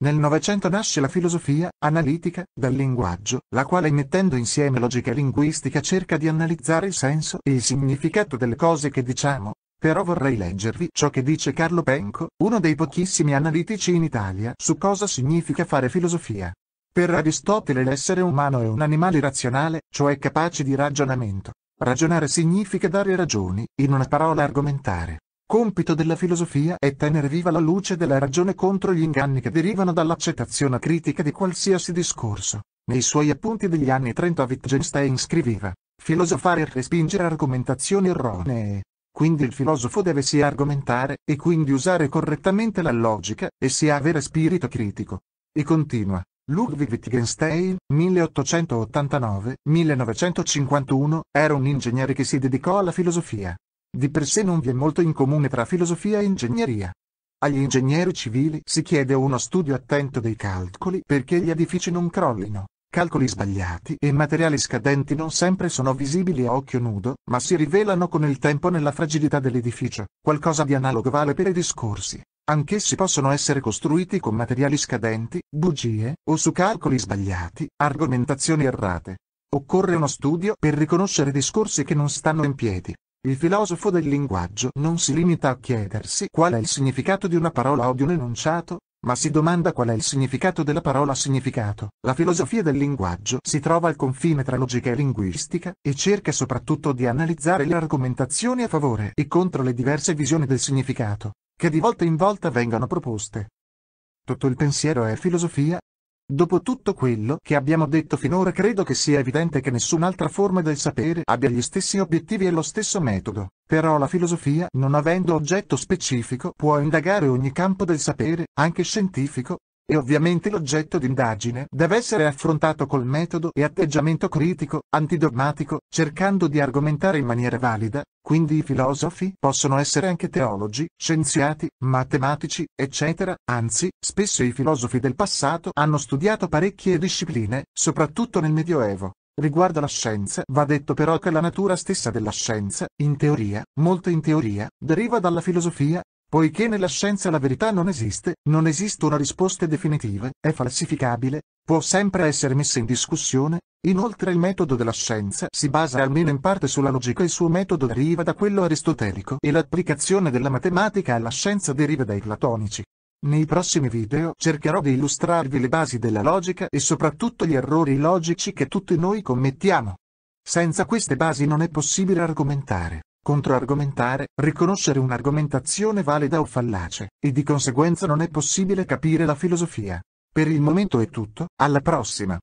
Nel Novecento nasce la filosofia analitica del linguaggio, la quale mettendo insieme logica e linguistica cerca di analizzare il senso e il significato delle cose che diciamo. Però vorrei leggervi ciò che dice Carlo Penco, uno dei pochissimi analitici in Italia, su cosa significa fare filosofia. Per Aristotele l'essere umano è un animale razionale, cioè capace di ragionamento. Ragionare significa dare ragioni, in una parola argomentare. Compito della filosofia è tenere viva la luce della ragione contro gli inganni che derivano dall'accettazione critica di qualsiasi discorso. Nei suoi appunti degli anni 30 Wittgenstein scriveva, filosofare e respingere argomentazioni erronee. Quindi il filosofo deve sia argomentare, e quindi usare correttamente la logica, e sia avere spirito critico. E continua, Ludwig Wittgenstein, 1889-1951, era un ingegnere che si dedicò alla filosofia. Di per sé non vi è molto in comune tra filosofia e ingegneria. Agli ingegneri civili si chiede uno studio attento dei calcoli perché gli edifici non crollino. Calcoli sbagliati e materiali scadenti non sempre sono visibili a occhio nudo, ma si rivelano con il tempo nella fragilità dell'edificio. Qualcosa di analogo vale per i discorsi. Anch'essi possono essere costruiti con materiali scadenti, bugie, o su calcoli sbagliati, argomentazioni errate. Occorre uno studio per riconoscere discorsi che non stanno in piedi. Il filosofo del linguaggio non si limita a chiedersi qual è il significato di una parola o di un enunciato, ma si domanda qual è il significato della parola significato. La filosofia del linguaggio si trova al confine tra logica e linguistica e cerca soprattutto di analizzare le argomentazioni a favore e contro le diverse visioni del significato, che di volta in volta vengono proposte. Tutto il pensiero è filosofia, Dopo tutto quello che abbiamo detto finora credo che sia evidente che nessun'altra forma del sapere abbia gli stessi obiettivi e lo stesso metodo, però la filosofia, non avendo oggetto specifico, può indagare ogni campo del sapere, anche scientifico, e ovviamente l'oggetto d'indagine deve essere affrontato col metodo e atteggiamento critico, antidogmatico, cercando di argomentare in maniera valida, quindi i filosofi possono essere anche teologi, scienziati, matematici, eccetera, anzi, spesso i filosofi del passato hanno studiato parecchie discipline, soprattutto nel Medioevo. Riguardo la scienza, va detto però che la natura stessa della scienza, in teoria, molto in teoria, deriva dalla filosofia, Poiché nella scienza la verità non esiste, non esistono risposte definitive, è falsificabile, può sempre essere messa in discussione, inoltre il metodo della scienza si basa almeno in parte sulla logica e il suo metodo deriva da quello aristotelico e l'applicazione della matematica alla scienza deriva dai platonici. Nei prossimi video cercherò di illustrarvi le basi della logica e soprattutto gli errori logici che tutti noi commettiamo. Senza queste basi non è possibile argomentare. Controargomentare, riconoscere un'argomentazione valida o fallace, e di conseguenza non è possibile capire la filosofia. Per il momento è tutto, alla prossima!